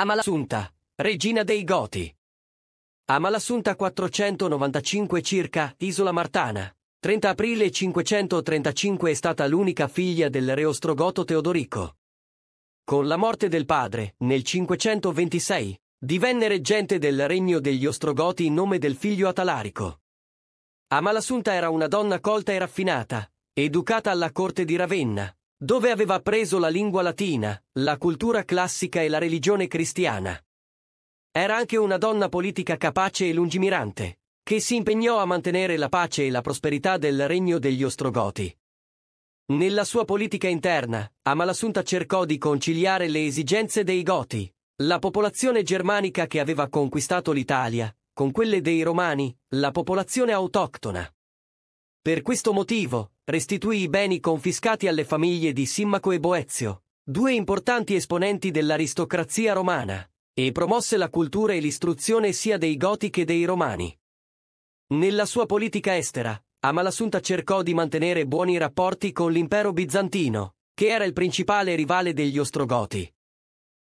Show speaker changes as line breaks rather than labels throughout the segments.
Amalassunta, regina dei Goti. Amalassunta 495 circa, Isola Martana. 30 aprile 535 è stata l'unica figlia del re ostrogoto Teodorico. Con la morte del padre, nel 526, divenne reggente del regno degli Ostrogoti in nome del figlio Atalarico. Amalassunta era una donna colta e raffinata, educata alla corte di Ravenna, dove aveva preso la lingua latina, la cultura classica e la religione cristiana. Era anche una donna politica capace e lungimirante, che si impegnò a mantenere la pace e la prosperità del regno degli Ostrogoti. Nella sua politica interna, Amalassunta cercò di conciliare le esigenze dei Goti, la popolazione germanica che aveva conquistato l'Italia, con quelle dei Romani, la popolazione autoctona. Per questo motivo, restituì i beni confiscati alle famiglie di Simmaco e Boezio, due importanti esponenti dell'aristocrazia romana, e promosse la cultura e l'istruzione sia dei Goti che dei Romani. Nella sua politica estera, Amalassunta cercò di mantenere buoni rapporti con l'impero bizantino, che era il principale rivale degli Ostrogoti.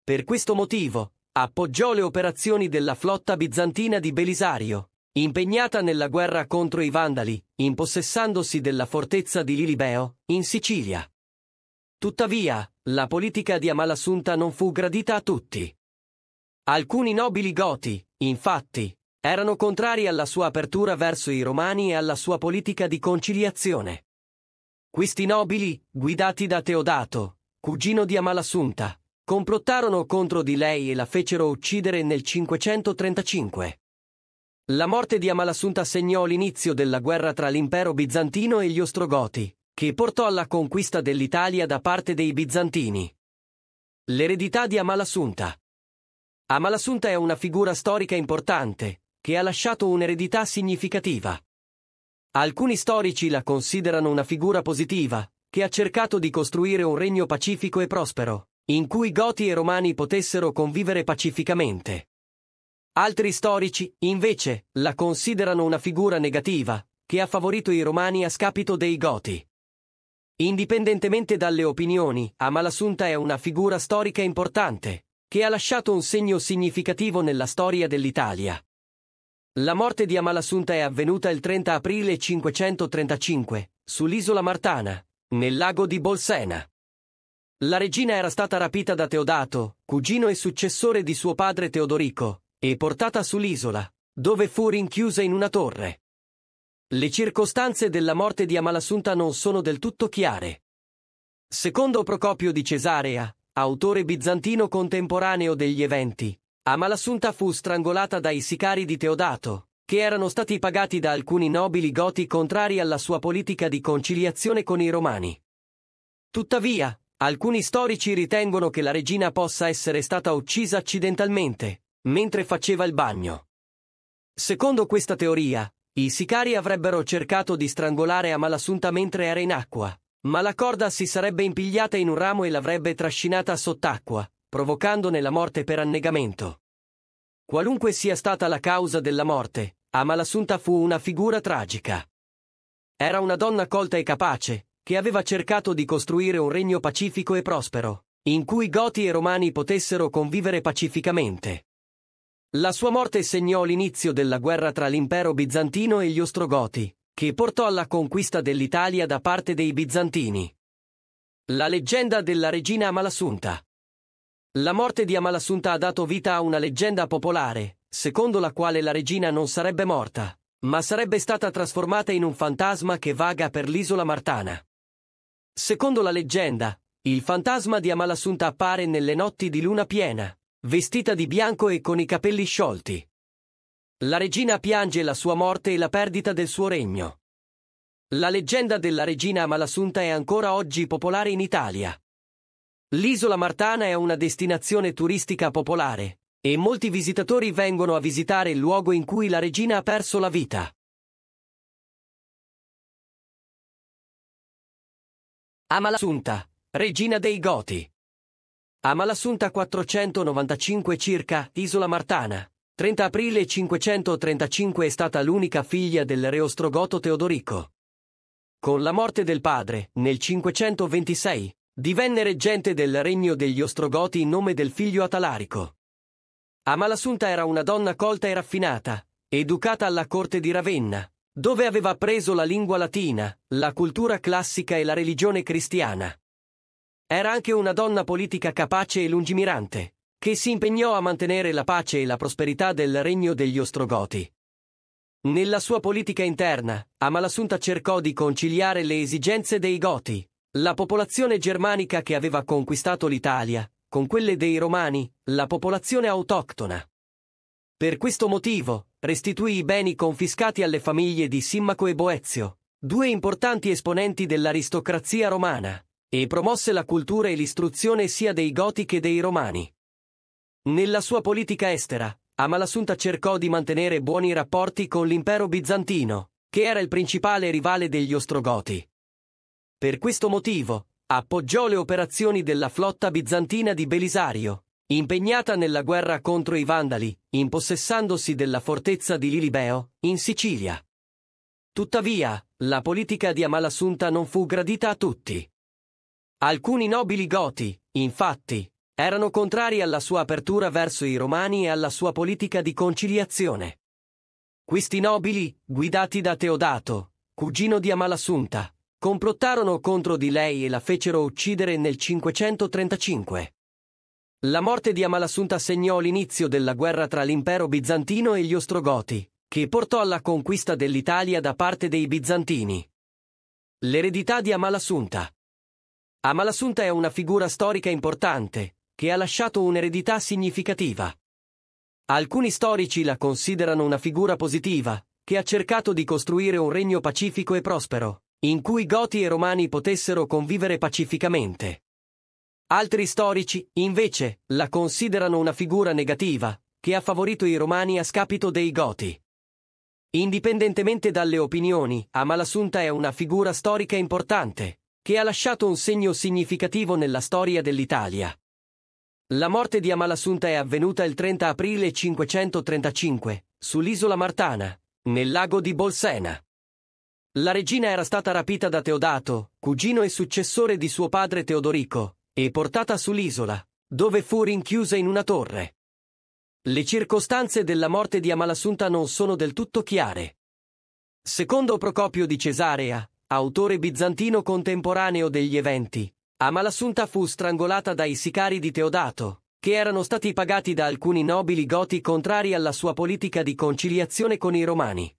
Per questo motivo, appoggiò le operazioni della flotta bizantina di Belisario, impegnata nella guerra contro i Vandali, impossessandosi della fortezza di Lilibeo, in Sicilia. Tuttavia, la politica di Amalassunta non fu gradita a tutti. Alcuni nobili goti, infatti, erano contrari alla sua apertura verso i romani e alla sua politica di conciliazione. Questi nobili, guidati da Teodato, cugino di Amalassunta, complottarono contro di lei e la fecero uccidere nel 535. La morte di Amalassunta segnò l'inizio della guerra tra l'impero bizantino e gli Ostrogoti, che portò alla conquista dell'Italia da parte dei bizantini. L'eredità di Amalassunta Amalassunta è una figura storica importante, che ha lasciato un'eredità significativa. Alcuni storici la considerano una figura positiva, che ha cercato di costruire un regno pacifico e prospero, in cui Goti e Romani potessero convivere pacificamente. Altri storici, invece, la considerano una figura negativa, che ha favorito i romani a scapito dei goti. Indipendentemente dalle opinioni, Amalassunta è una figura storica importante, che ha lasciato un segno significativo nella storia dell'Italia. La morte di Amalassunta è avvenuta il 30 aprile 535, sull'isola Martana, nel lago di Bolsena. La regina era stata rapita da Teodato, cugino e successore di suo padre Teodorico, e portata sull'isola, dove fu rinchiusa in una torre. Le circostanze della morte di Amalassunta non sono del tutto chiare. Secondo Procopio di Cesarea, autore bizantino contemporaneo degli eventi, Amalassunta fu strangolata dai sicari di Teodato, che erano stati pagati da alcuni nobili goti contrari alla sua politica di conciliazione con i romani. Tuttavia, alcuni storici ritengono che la regina possa essere stata uccisa accidentalmente, mentre faceva il bagno. Secondo questa teoria, i sicari avrebbero cercato di strangolare Amalassunta mentre era in acqua, ma la corda si sarebbe impigliata in un ramo e l'avrebbe trascinata sott'acqua, provocandone la morte per annegamento. Qualunque sia stata la causa della morte, Amalassunta fu una figura tragica. Era una donna colta e capace, che aveva cercato di costruire un regno pacifico e prospero, in cui goti e romani potessero convivere pacificamente. La sua morte segnò l'inizio della guerra tra l'impero bizantino e gli Ostrogoti, che portò alla conquista dell'Italia da parte dei bizantini. La leggenda della regina Amalassunta La morte di Amalassunta ha dato vita a una leggenda popolare, secondo la quale la regina non sarebbe morta, ma sarebbe stata trasformata in un fantasma che vaga per l'isola martana. Secondo la leggenda, il fantasma di Amalassunta appare nelle notti di luna piena, vestita di bianco e con i capelli sciolti. La regina piange la sua morte e la perdita del suo regno. La leggenda della regina Malasunta è ancora oggi popolare in Italia. L'isola Martana è una destinazione turistica popolare, e molti visitatori vengono a visitare il luogo in cui la regina ha perso la vita. Amalasunta, regina dei Goti. A Malassunta 495 circa, Isola Martana. 30 aprile 535 è stata l'unica figlia del re ostrogoto Teodorico. Con la morte del padre, nel 526, divenne reggente del regno degli Ostrogoti in nome del figlio Atalarico. Amalassunta era una donna colta e raffinata, educata alla corte di Ravenna, dove aveva appreso la lingua latina, la cultura classica e la religione cristiana. Era anche una donna politica capace e lungimirante, che si impegnò a mantenere la pace e la prosperità del regno degli Ostrogoti. Nella sua politica interna, Amalassunta cercò di conciliare le esigenze dei Goti, la popolazione germanica che aveva conquistato l'Italia, con quelle dei Romani, la popolazione autoctona. Per questo motivo, restituì i beni confiscati alle famiglie di Simmaco e Boezio, due importanti esponenti dell'aristocrazia romana e promosse la cultura e l'istruzione sia dei Goti che dei Romani. Nella sua politica estera, Amalassunta cercò di mantenere buoni rapporti con l'impero bizantino, che era il principale rivale degli Ostrogoti. Per questo motivo, appoggiò le operazioni della flotta bizantina di Belisario, impegnata nella guerra contro i Vandali, impossessandosi della fortezza di Lilibeo, in Sicilia. Tuttavia, la politica di Amalassunta non fu gradita a tutti. Alcuni nobili goti, infatti, erano contrari alla sua apertura verso i romani e alla sua politica di conciliazione. Questi nobili, guidati da Teodato, cugino di Amalassunta, complottarono contro di lei e la fecero uccidere nel 535. La morte di Amalassunta segnò l'inizio della guerra tra l'impero bizantino e gli Ostrogoti, che portò alla conquista dell'Italia da parte dei bizantini. L'eredità di Amalassunta Amalassunta è una figura storica importante, che ha lasciato un'eredità significativa. Alcuni storici la considerano una figura positiva, che ha cercato di costruire un regno pacifico e prospero, in cui Goti e Romani potessero convivere pacificamente. Altri storici, invece, la considerano una figura negativa, che ha favorito i Romani a scapito dei Goti. Indipendentemente dalle opinioni, Amalassunta è una figura storica importante, che ha lasciato un segno significativo nella storia dell'Italia. La morte di Amalassunta è avvenuta il 30 aprile 535, sull'isola Martana, nel lago di Bolsena. La regina era stata rapita da Teodato, cugino e successore di suo padre Teodorico, e portata sull'isola, dove fu rinchiusa in una torre. Le circostanze della morte di Amalassunta non sono del tutto chiare. Secondo Procopio di Cesarea, autore bizantino contemporaneo degli eventi. Amalassunta fu strangolata dai sicari di Teodato, che erano stati pagati da alcuni nobili goti contrari alla sua politica di conciliazione con i romani.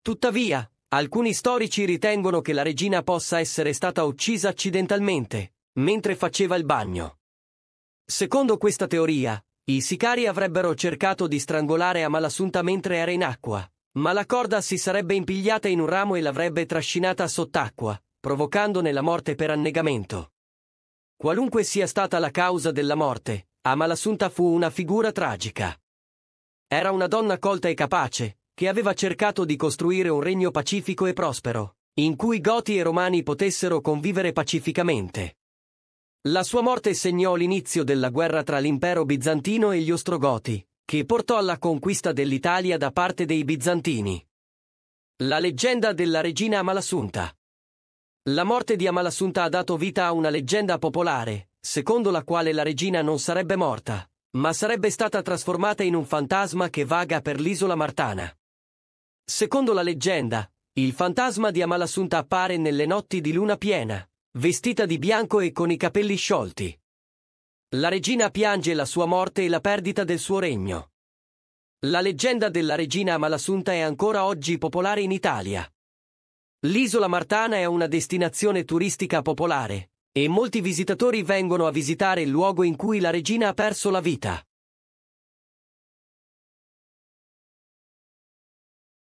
Tuttavia, alcuni storici ritengono che la regina possa essere stata uccisa accidentalmente, mentre faceva il bagno. Secondo questa teoria, i sicari avrebbero cercato di strangolare Amalassunta mentre era in acqua, ma la corda si sarebbe impigliata in un ramo e l'avrebbe trascinata sott'acqua, provocandone la morte per annegamento. Qualunque sia stata la causa della morte, Amalassunta fu una figura tragica. Era una donna colta e capace, che aveva cercato di costruire un regno pacifico e prospero, in cui Goti e Romani potessero convivere pacificamente. La sua morte segnò l'inizio della guerra tra l'impero bizantino e gli Ostrogoti, che portò alla conquista dell'Italia da parte dei bizantini. La leggenda della regina Amalassunta. La morte di Amalassunta ha dato vita a una leggenda popolare, secondo la quale la regina non sarebbe morta, ma sarebbe stata trasformata in un fantasma che vaga per l'isola martana. Secondo la leggenda, il fantasma di Amalassunta appare nelle notti di luna piena, vestita di bianco e con i capelli sciolti. La regina piange la sua morte e la perdita del suo regno. La leggenda della regina Malasunta è ancora oggi popolare in Italia. L'isola Martana è una destinazione turistica popolare e molti visitatori vengono a visitare il luogo in cui la regina ha perso la vita.